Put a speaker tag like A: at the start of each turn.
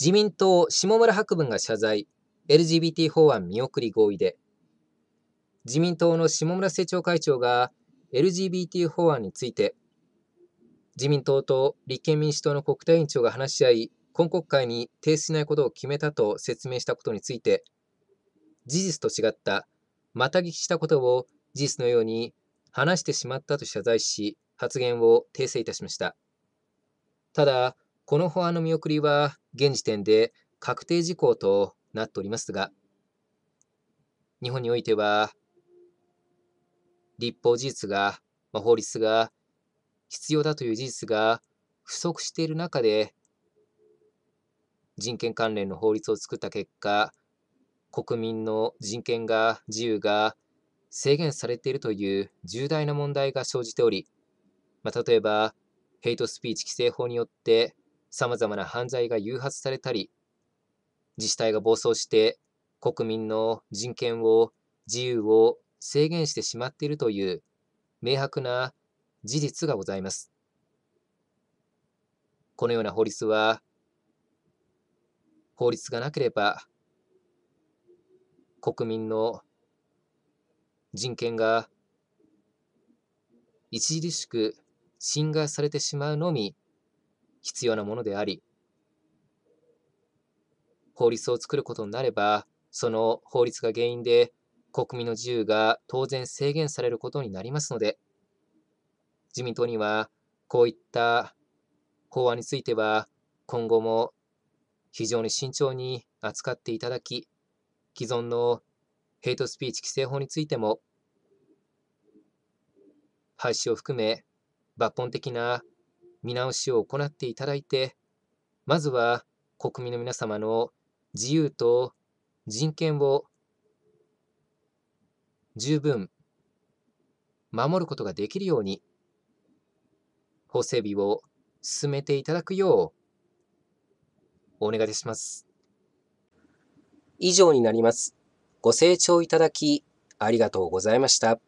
A: 自民党下村博文が謝罪、LGBT 法案見送り合意で、自民党の下村政調会長が LGBT 法案について、自民党と立憲民主党の国対委員長が話し合い、今国会に提出しないことを決めたと説明したことについて、事実と違った、また聞きしたことを事実のように話してしまったと謝罪し、発言を訂正いたしました。ただ、この法案の見送りは、現時点で確定事項となっておりますが、日本においては、立法事実が、まあ、法律が必要だという事実が不足している中で、人権関連の法律を作った結果、国民の人権が、自由が制限されているという重大な問題が生じており、まあ、例えば、ヘイトスピーチ規制法によって、さまざまな犯罪が誘発されたり、自治体が暴走して国民の人権を、自由を制限してしまっているという明白な事実がございます。このような法律は、法律がなければ、国民の人権が著しく侵害されてしまうのみ必要なものであり、法律を作ることになれば、その法律が原因で国民の自由が当然制限されることになりますので、自民党にはこういった法案については今後も非常に慎重に扱っていただき、既存のヘイトスピーチ規制法についても、廃止を含め抜本的な見直しを行っていただいて、まずは国民の皆様の自由と人権を十分守ることができるように、法整備を進めていただくよう、お願いします。以上になります。ご清聴いただき、ありがとうございました。